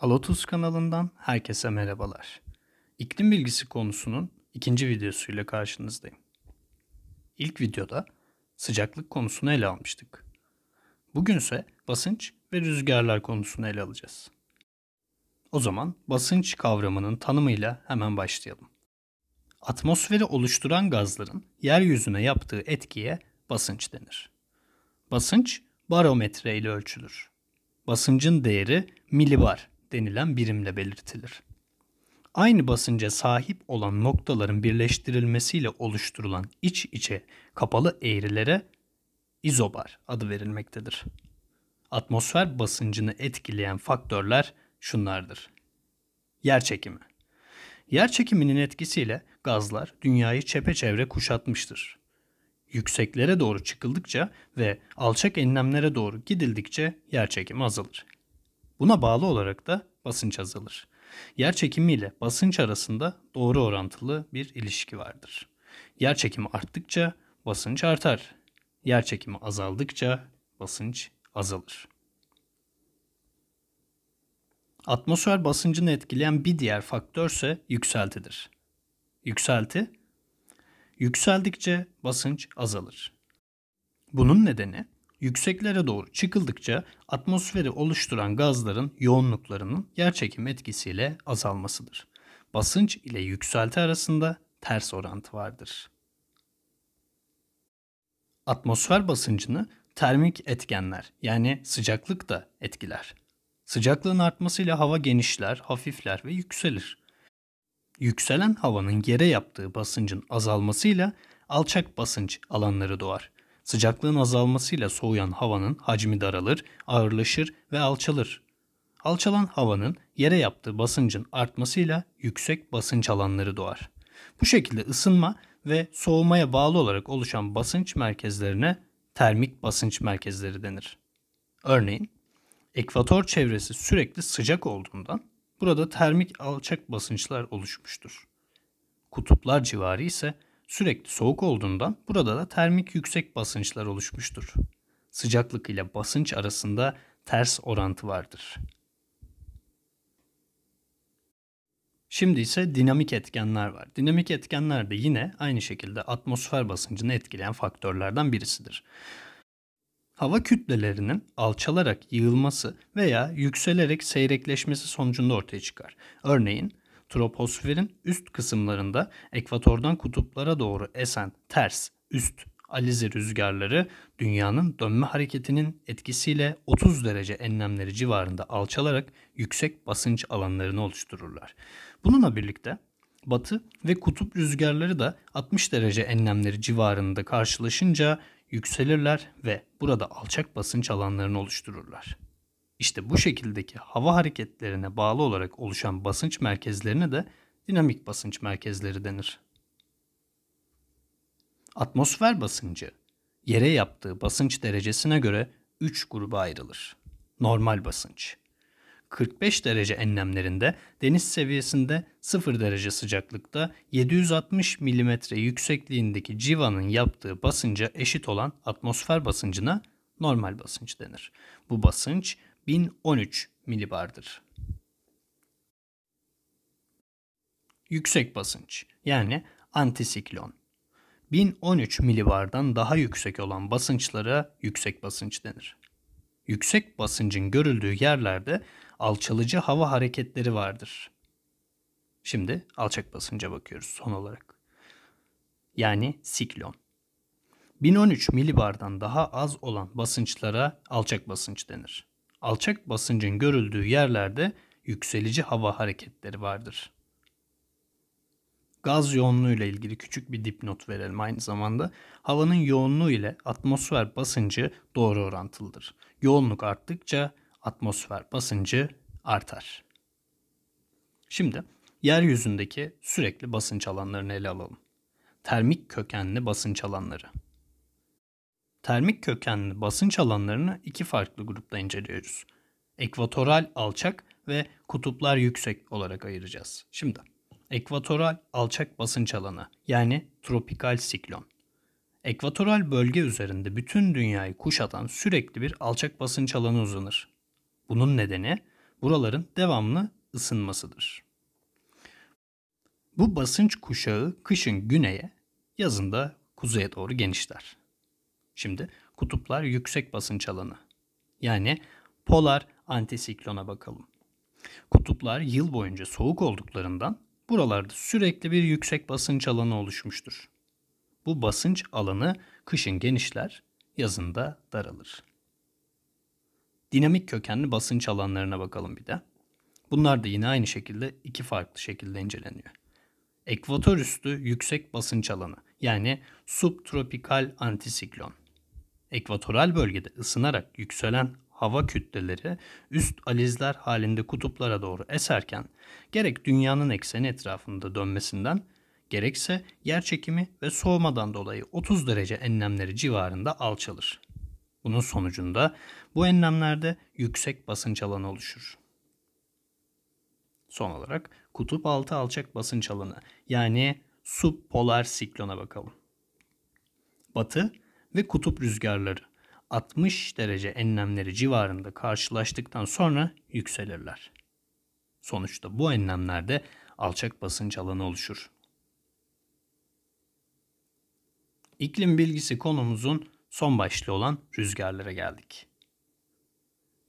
Alotus kanalından herkese merhabalar. İklim bilgisi konusunun ikinci videosuyla karşınızdayım. İlk videoda sıcaklık konusunu ele almıştık. Bugün ise basınç ve rüzgarlar konusunu ele alacağız. O zaman basınç kavramının tanımıyla hemen başlayalım. Atmosferi oluşturan gazların yeryüzüne yaptığı etkiye basınç denir. Basınç barometre ile ölçülür. Basıncın değeri milibar denilen birimle belirtilir. Aynı basınca sahip olan noktaların birleştirilmesiyle oluşturulan iç içe kapalı eğrilere izobar adı verilmektedir. Atmosfer basıncını etkileyen faktörler şunlardır. Yer çekimi. Yer çekiminin etkisiyle gazlar dünyayı çepeçevre kuşatmıştır. Yükseklere doğru çıkıldıkça ve alçak enlemlere doğru gidildikçe yer çekimi azalır. Buna bağlı olarak da basınç azalır. Yer çekimi ile basınç arasında doğru orantılı bir ilişki vardır. Yer çekimi arttıkça basınç artar. Yer çekimi azaldıkça basınç azalır. Atmosfer basıncını etkileyen bir diğer faktör ise yükseltidir. Yükselti, yükseldikçe basınç azalır. Bunun nedeni Yükseklere doğru çıkıldıkça atmosferi oluşturan gazların yoğunluklarının yerçekim etkisiyle azalmasıdır. Basınç ile yükselti arasında ters orantı vardır. Atmosfer basıncını termik etkenler yani sıcaklık da etkiler. Sıcaklığın artmasıyla hava genişler, hafifler ve yükselir. Yükselen havanın yere yaptığı basıncın azalmasıyla alçak basınç alanları doğar. Sıcaklığın azalmasıyla soğuyan havanın hacmi daralır, ağırlaşır ve alçalır. Alçalan havanın yere yaptığı basıncın artmasıyla yüksek basınç alanları doğar. Bu şekilde ısınma ve soğumaya bağlı olarak oluşan basınç merkezlerine termik basınç merkezleri denir. Örneğin, ekvator çevresi sürekli sıcak olduğundan burada termik alçak basınçlar oluşmuştur. Kutuplar civarı ise sürekli soğuk olduğundan burada da termik yüksek basınçlar oluşmuştur. Sıcaklık ile basınç arasında ters orantı vardır. Şimdi ise dinamik etkenler var. Dinamik etkenler de yine aynı şekilde atmosfer basıncını etkileyen faktörlerden birisidir. Hava kütlelerinin alçalarak yığılması veya yükselerek seyrekleşmesi sonucunda ortaya çıkar. Örneğin troposferin üst kısımlarında ekvatordan kutuplara doğru esen ters üst alize rüzgarları dünyanın dönme hareketinin etkisiyle 30 derece enlemleri civarında alçalarak yüksek basınç alanlarını oluştururlar. Bununla birlikte batı ve kutup rüzgarları da 60 derece enlemleri civarında karşılaşınca yükselirler ve burada alçak basınç alanlarını oluştururlar. İşte bu şekildeki hava hareketlerine bağlı olarak oluşan basınç merkezlerine de dinamik basınç merkezleri denir. Atmosfer basıncı yere yaptığı basınç derecesine göre 3 gruba ayrılır. Normal basınç 45 derece enlemlerinde deniz seviyesinde 0 derece sıcaklıkta 760 mm yüksekliğindeki civanın yaptığı basınca eşit olan atmosfer basıncına normal basınç denir. Bu basınç 1013 milibardır. Yüksek basınç yani antisiklon. 1013 milibardan daha yüksek olan basınçlara yüksek basınç denir. Yüksek basıncın görüldüğü yerlerde alçalıcı hava hareketleri vardır. Şimdi alçak basınca bakıyoruz son olarak. Yani siklon. 1013 milibardan daha az olan basınçlara alçak basınç denir alçak basıncın görüldüğü yerlerde yükselici hava hareketleri vardır. Gaz yoğunluğu ile ilgili küçük bir dipnot verelim aynı zamanda. Havanın yoğunluğu ile atmosfer basıncı doğru orantılıdır. Yoğunluk arttıkça atmosfer basıncı artar. Şimdi yeryüzündeki sürekli basınç alanlarını ele alalım. Termik kökenli basınç alanları. Termik kökenli basınç alanlarını iki farklı grupta inceliyoruz. Ekvatoral alçak ve kutuplar yüksek olarak ayıracağız. Şimdi ekvatoral alçak basınç alanı yani tropikal siklon. Ekvatoral bölge üzerinde bütün dünyayı kuşatan sürekli bir alçak basınç alanı uzanır. Bunun nedeni buraların devamlı ısınmasıdır. Bu basınç kuşağı kışın güneye, yazında kuzeye doğru genişler. Şimdi kutuplar yüksek basınç alanı. Yani polar antisiklona bakalım. Kutuplar yıl boyunca soğuk olduklarından buralarda sürekli bir yüksek basınç alanı oluşmuştur. Bu basınç alanı kışın genişler, yazında daralır. Dinamik kökenli basınç alanlarına bakalım bir de. Bunlar da yine aynı şekilde iki farklı şekilde inceleniyor. Ekvator üstü yüksek basınç alanı yani subtropikal antisiklon ekvatoral bölgede ısınarak yükselen hava kütleleri üst alizler halinde kutuplara doğru eserken gerek dünyanın ekseni etrafında dönmesinden gerekse yer çekimi ve soğumadan dolayı 30 derece enlemleri civarında alçalır. Bunun sonucunda bu enlemlerde yüksek basınç alanı oluşur. Son olarak kutup altı alçak basınç alanı yani subpolar siklona bakalım. Batı ve kutup rüzgarları 60 derece enlemleri civarında karşılaştıktan sonra yükselirler. Sonuçta bu enlemlerde alçak basınç alanı oluşur. İklim bilgisi konumuzun son başlığı olan rüzgarlara geldik.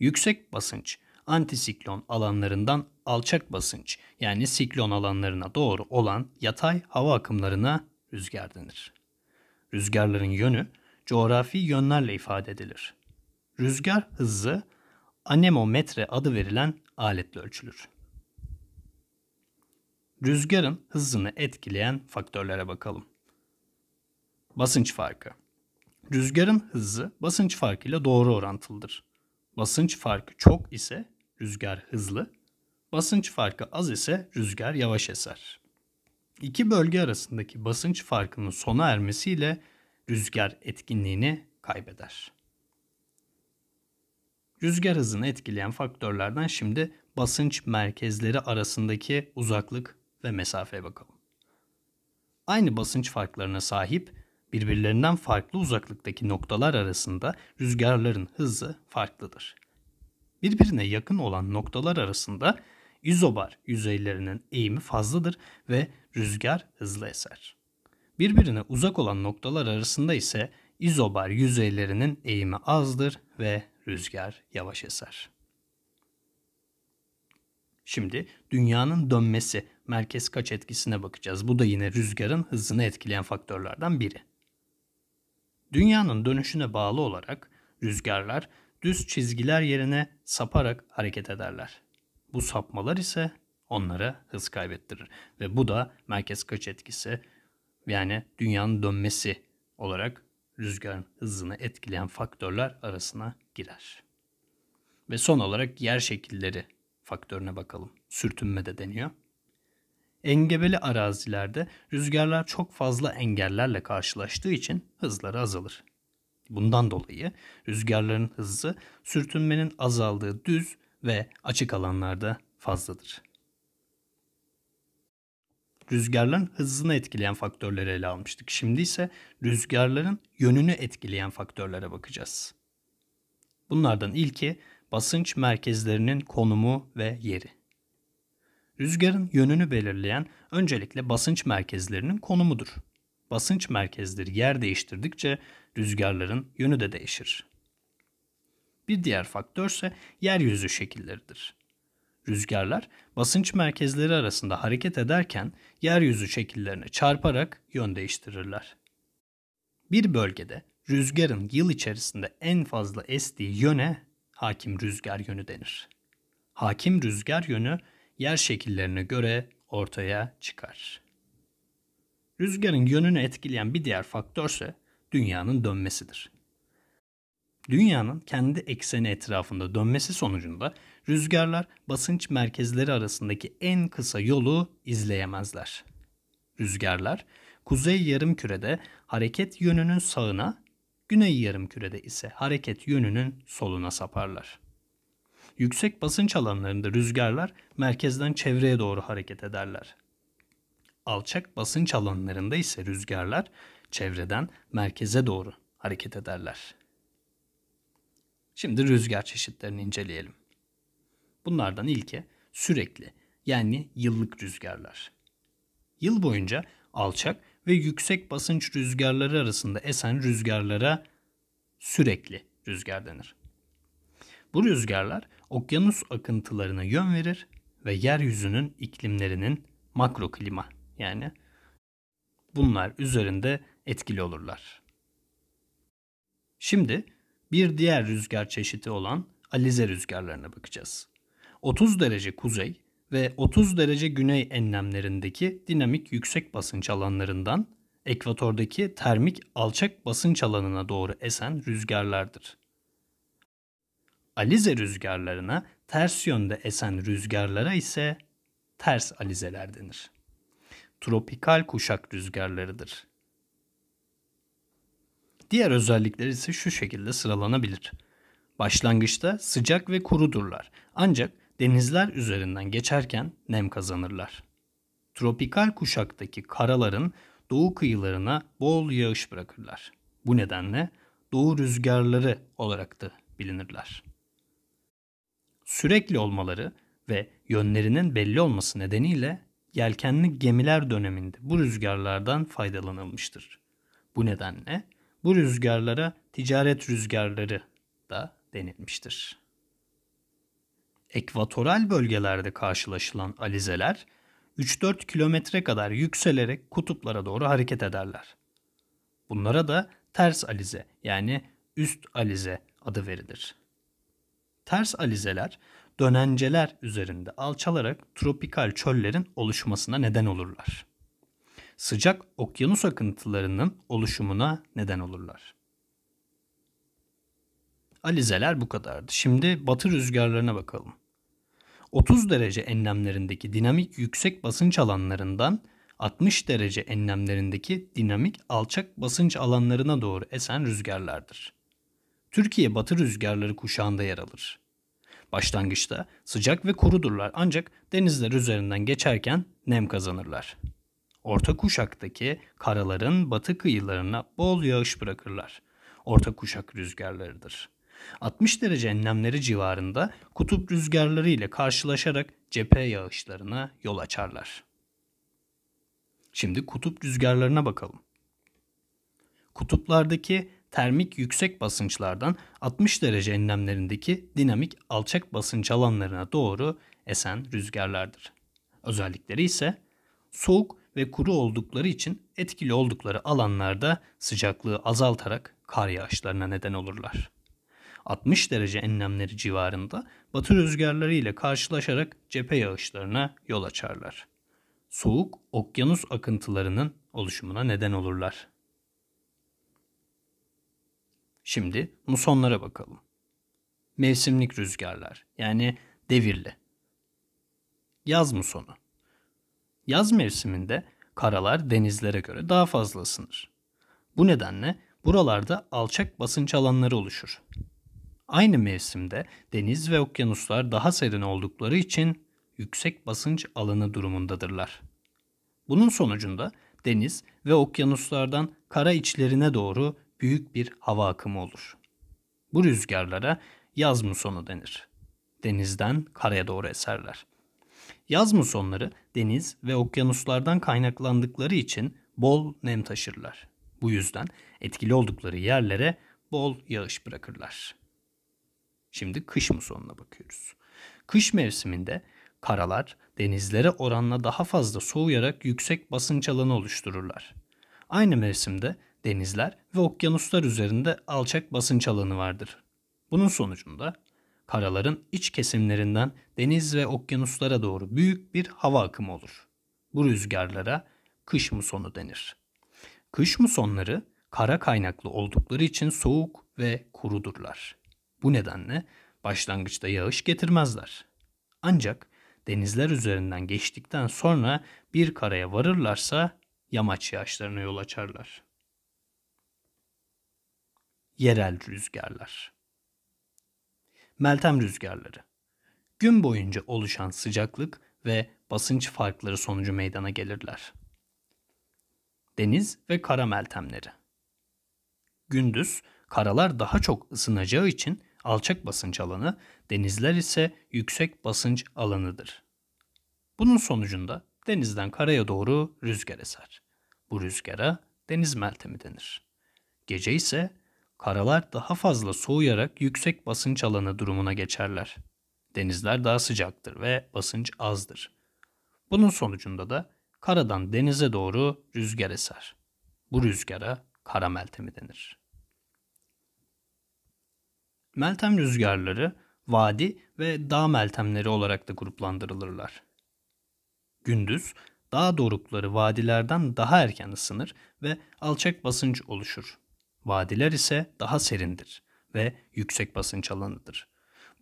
Yüksek basınç antisiklon alanlarından alçak basınç yani siklon alanlarına doğru olan yatay hava akımlarına rüzgar denir. Rüzgarların yönü coğrafi yönlerle ifade edilir. Rüzgar hızı anemometre adı verilen aletle ölçülür. Rüzgarın hızını etkileyen faktörlere bakalım. Basınç farkı. Rüzgarın hızı basınç farkı ile doğru orantılıdır. Basınç farkı çok ise rüzgar hızlı, basınç farkı az ise rüzgar yavaş eser. İki bölge arasındaki basınç farkının sona ermesiyle rüzgar etkinliğini kaybeder. Rüzgar hızını etkileyen faktörlerden şimdi basınç merkezleri arasındaki uzaklık ve mesafeye bakalım. Aynı basınç farklarına sahip birbirlerinden farklı uzaklıktaki noktalar arasında rüzgarların hızı farklıdır. Birbirine yakın olan noktalar arasında izobar yüzeylerinin eğimi fazladır ve rüzgar hızlı eser. Birbirine uzak olan noktalar arasında ise izobar yüzeylerinin eğimi azdır ve rüzgar yavaş eser. Şimdi dünyanın dönmesi merkez kaç etkisine bakacağız. Bu da yine rüzgarın hızını etkileyen faktörlerden biri. Dünyanın dönüşüne bağlı olarak rüzgarlar düz çizgiler yerine saparak hareket ederler. Bu sapmalar ise onlara hız kaybettirir ve bu da merkez kaç etkisi yani dünyanın dönmesi olarak rüzgarın hızını etkileyen faktörler arasına girer. Ve son olarak yer şekilleri faktörüne bakalım. Sürtünme de deniyor. Engebeli arazilerde rüzgarlar çok fazla engellerle karşılaştığı için hızları azalır. Bundan dolayı rüzgarların hızı sürtünmenin azaldığı düz ve açık alanlarda fazladır rüzgarların hızını etkileyen faktörleri ele almıştık. Şimdi ise rüzgarların yönünü etkileyen faktörlere bakacağız. Bunlardan ilki basınç merkezlerinin konumu ve yeri. Rüzgarın yönünü belirleyen öncelikle basınç merkezlerinin konumudur. Basınç merkezleri yer değiştirdikçe rüzgarların yönü de değişir. Bir diğer faktör ise yeryüzü şekilleridir rüzgarlar basınç merkezleri arasında hareket ederken yeryüzü şekillerine çarparak yön değiştirirler. Bir bölgede rüzgarın yıl içerisinde en fazla estiği yöne hakim rüzgar yönü denir. Hakim rüzgar yönü yer şekillerine göre ortaya çıkar. Rüzgarın yönünü etkileyen bir diğer faktör ise dünyanın dönmesidir. Dünyanın kendi ekseni etrafında dönmesi sonucunda Rüzgarlar basınç merkezleri arasındaki en kısa yolu izleyemezler. Rüzgarlar kuzey yarımkürede hareket yönünün sağına, güney yarımkürede ise hareket yönünün soluna saparlar. Yüksek basınç alanlarında rüzgarlar merkezden çevreye doğru hareket ederler. Alçak basınç alanlarında ise rüzgarlar çevreden merkeze doğru hareket ederler. Şimdi rüzgar çeşitlerini inceleyelim. Bunlardan ilke sürekli yani yıllık rüzgarlar. Yıl boyunca alçak ve yüksek basınç rüzgarları arasında esen rüzgarlara sürekli rüzgar denir. Bu rüzgarlar okyanus akıntılarına yön verir ve yeryüzünün iklimlerinin makro klima yani bunlar üzerinde etkili olurlar. Şimdi bir diğer rüzgar çeşidi olan alize rüzgarlarına bakacağız. 30 derece kuzey ve 30 derece güney enlemlerindeki dinamik yüksek basınç alanlarından ekvatordaki termik alçak basınç alanına doğru esen rüzgarlardır. Alize rüzgarlarına ters yönde esen rüzgarlara ise ters alizeler denir. Tropikal kuşak rüzgarlarıdır. Diğer özellikleri ise şu şekilde sıralanabilir. Başlangıçta sıcak ve kurudurlar. Ancak denizler üzerinden geçerken nem kazanırlar. Tropikal kuşaktaki karaların doğu kıyılarına bol yağış bırakırlar. Bu nedenle doğu rüzgarları olarak da bilinirler. Sürekli olmaları ve yönlerinin belli olması nedeniyle yelkenli gemiler döneminde bu rüzgarlardan faydalanılmıştır. Bu nedenle bu rüzgarlara ticaret rüzgarları da denilmiştir ekvatoral bölgelerde karşılaşılan alizeler 3-4 kilometre kadar yükselerek kutuplara doğru hareket ederler. Bunlara da ters alize yani üst alize adı verilir. Ters alizeler dönenceler üzerinde alçalarak tropikal çöllerin oluşmasına neden olurlar. Sıcak okyanus akıntılarının oluşumuna neden olurlar. Alizeler bu kadardı. Şimdi batı rüzgarlarına bakalım. 30 derece enlemlerindeki dinamik yüksek basınç alanlarından 60 derece enlemlerindeki dinamik alçak basınç alanlarına doğru esen rüzgarlardır. Türkiye batı rüzgarları kuşağında yer alır. Başlangıçta sıcak ve kurudurlar ancak denizler üzerinden geçerken nem kazanırlar. Orta kuşaktaki karaların batı kıyılarına bol yağış bırakırlar. Orta kuşak rüzgarlarıdır. 60 derece enlemleri civarında kutup rüzgarları ile karşılaşarak cephe yağışlarına yol açarlar. Şimdi kutup rüzgarlarına bakalım. Kutuplardaki termik yüksek basınçlardan 60 derece enlemlerindeki dinamik alçak basınç alanlarına doğru esen rüzgarlardır. Özellikleri ise soğuk ve kuru oldukları için etkili oldukları alanlarda sıcaklığı azaltarak kar yağışlarına neden olurlar. 60 derece enlemleri civarında batı rüzgarları ile karşılaşarak cephe yağışlarına yol açarlar. Soğuk okyanus akıntılarının oluşumuna neden olurlar. Şimdi musonlara bakalım. Mevsimlik rüzgarlar yani devirli. Yaz musonu. Yaz mevsiminde karalar denizlere göre daha fazla ısınır. Bu nedenle buralarda alçak basınç alanları oluşur. Aynı mevsimde deniz ve okyanuslar daha serin oldukları için yüksek basınç alanı durumundadırlar. Bunun sonucunda deniz ve okyanuslardan kara içlerine doğru büyük bir hava akımı olur. Bu rüzgarlara yaz musonu denir. Denizden karaya doğru eserler. Yaz musonları deniz ve okyanuslardan kaynaklandıkları için bol nem taşırlar. Bu yüzden etkili oldukları yerlere bol yağış bırakırlar. Şimdi kış musonuna bakıyoruz. Kış mevsiminde karalar denizlere oranla daha fazla soğuyarak yüksek basınç alanı oluştururlar. Aynı mevsimde denizler ve okyanuslar üzerinde alçak basınç alanı vardır. Bunun sonucunda karaların iç kesimlerinden deniz ve okyanuslara doğru büyük bir hava akımı olur. Bu rüzgarlara kış musonu denir. Kış musonları kara kaynaklı oldukları için soğuk ve kurudurlar. Bu nedenle başlangıçta yağış getirmezler. Ancak denizler üzerinden geçtikten sonra bir karaya varırlarsa yamaç yağışlarına yol açarlar. Yerel rüzgarlar. Meltem rüzgarları. Gün boyunca oluşan sıcaklık ve basınç farkları sonucu meydana gelirler. Deniz ve kara meltemleri. Gündüz karalar daha çok ısınacağı için alçak basınç alanı, denizler ise yüksek basınç alanıdır. Bunun sonucunda denizden karaya doğru rüzgar eser. Bu rüzgara deniz meltemi denir. Gece ise karalar daha fazla soğuyarak yüksek basınç alanı durumuna geçerler. Denizler daha sıcaktır ve basınç azdır. Bunun sonucunda da karadan denize doğru rüzgar eser. Bu rüzgara kara meltemi denir. Meltem rüzgarları, vadi ve dağ meltemleri olarak da gruplandırılırlar. Gündüz dağ dorukları vadilerden daha erken ısınır ve alçak basınç oluşur. Vadiler ise daha serindir ve yüksek basınç alanıdır.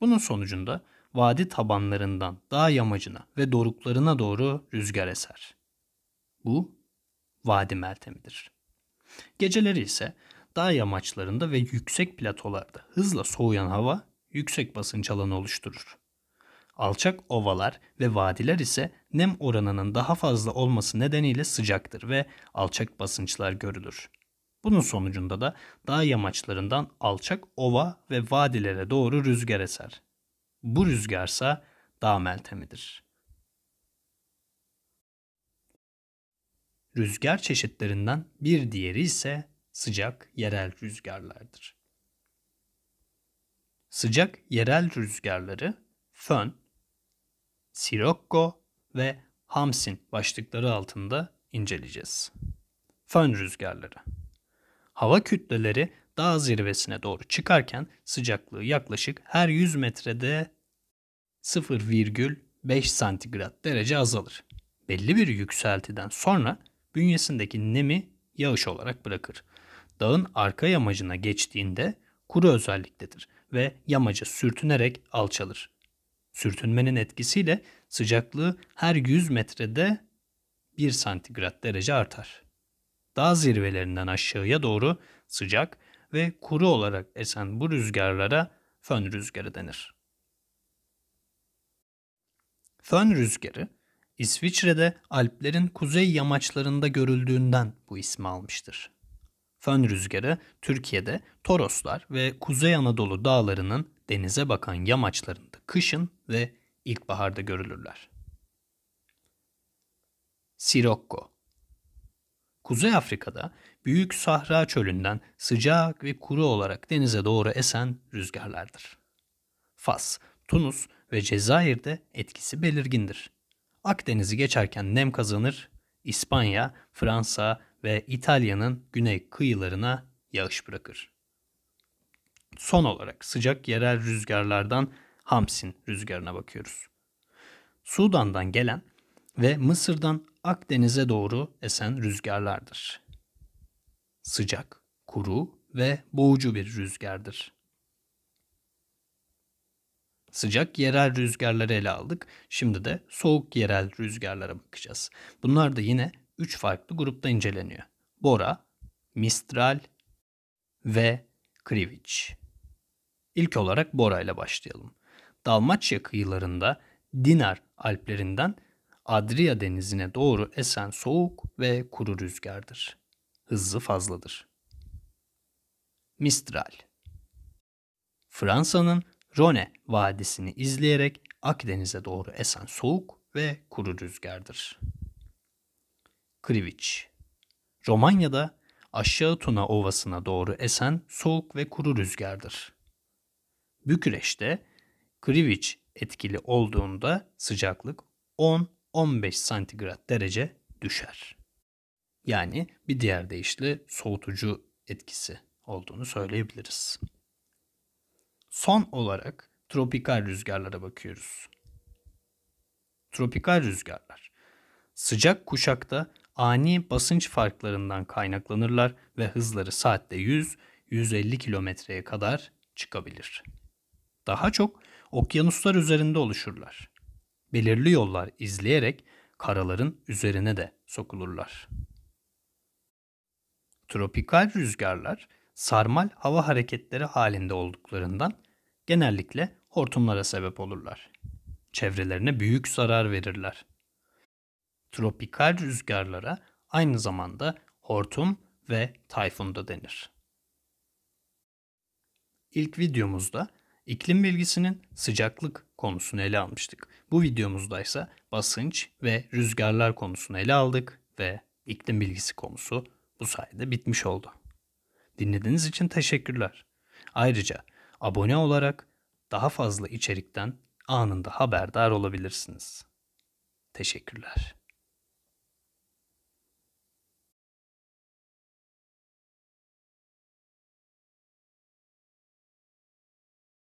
Bunun sonucunda vadi tabanlarından dağ yamacına ve doruklarına doğru rüzgar eser. Bu vadi meltemidir. Geceleri ise Dağ yamaçlarında ve yüksek platolarda hızla soğuyan hava yüksek basınç alanı oluşturur. Alçak ovalar ve vadiler ise nem oranının daha fazla olması nedeniyle sıcaktır ve alçak basınçlar görülür. Bunun sonucunda da dağ yamaçlarından alçak ova ve vadilere doğru rüzgar eser. Bu rüzgarsa dağ meltemidir. Rüzgar çeşitlerinden bir diğeri ise sıcak yerel rüzgarlardır. Sıcak yerel rüzgarları fön, sirocco ve hamsin başlıkları altında inceleyeceğiz. Fön rüzgarları. Hava kütleleri dağ zirvesine doğru çıkarken sıcaklığı yaklaşık her 100 metrede 0,5 santigrat derece azalır. Belli bir yükseltiden sonra bünyesindeki nemi yağış olarak bırakır dağın arka yamacına geçtiğinde kuru özelliktedir ve yamacı sürtünerek alçalır. Sürtünmenin etkisiyle sıcaklığı her 100 metrede 1 santigrat derece artar. Dağ zirvelerinden aşağıya doğru sıcak ve kuru olarak esen bu rüzgarlara fön rüzgarı denir. Fön rüzgarı İsviçre'de Alplerin kuzey yamaçlarında görüldüğünden bu ismi almıştır. Fön rüzgarı Türkiye'de Toroslar ve Kuzey Anadolu dağlarının denize bakan yamaçlarında kışın ve ilkbaharda görülürler. Sirokko Kuzey Afrika'da Büyük Sahra Çölü'nden sıcak ve kuru olarak denize doğru esen rüzgarlardır. Fas, Tunus ve Cezayir'de etkisi belirgindir. Akdeniz'i geçerken nem kazanır, İspanya, Fransa, ve İtalya'nın güney kıyılarına yağış bırakır. Son olarak sıcak yerel rüzgarlardan Hamsin rüzgarına bakıyoruz. Sudan'dan gelen ve Mısır'dan Akdeniz'e doğru esen rüzgarlardır. Sıcak, kuru ve boğucu bir rüzgardır. Sıcak yerel rüzgarları ele aldık. Şimdi de soğuk yerel rüzgarlara bakacağız. Bunlar da yine 3 farklı grupta inceleniyor. Bora, Mistral ve Kriviç. İlk olarak Bora ile başlayalım. Dalmaçya kıyılarında Dinar Alplerinden Adria denizine doğru esen soğuk ve kuru rüzgardır. Hızı fazladır. Mistral Fransa'nın Rhone vadisini izleyerek Akdeniz'e doğru esen soğuk ve kuru rüzgardır. Kriviç. Romanya'da aşağı Tuna Ovası'na doğru esen soğuk ve kuru rüzgardır. Bükreş'te Kriviç etkili olduğunda sıcaklık 10-15 santigrat derece düşer. Yani bir diğer deyişle soğutucu etkisi olduğunu söyleyebiliriz. Son olarak tropikal rüzgarlara bakıyoruz. Tropikal rüzgarlar sıcak kuşakta ani basınç farklarından kaynaklanırlar ve hızları saatte 100-150 kilometreye kadar çıkabilir. Daha çok okyanuslar üzerinde oluşurlar. Belirli yollar izleyerek karaların üzerine de sokulurlar. Tropikal rüzgarlar sarmal hava hareketleri halinde olduklarından genellikle hortumlara sebep olurlar. Çevrelerine büyük zarar verirler tropikal rüzgarlara aynı zamanda hortum ve tayfun da denir. İlk videomuzda iklim bilgisinin sıcaklık konusunu ele almıştık. Bu videomuzda ise basınç ve rüzgarlar konusunu ele aldık ve iklim bilgisi konusu bu sayede bitmiş oldu. Dinlediğiniz için teşekkürler. Ayrıca abone olarak daha fazla içerikten anında haberdar olabilirsiniz. Teşekkürler.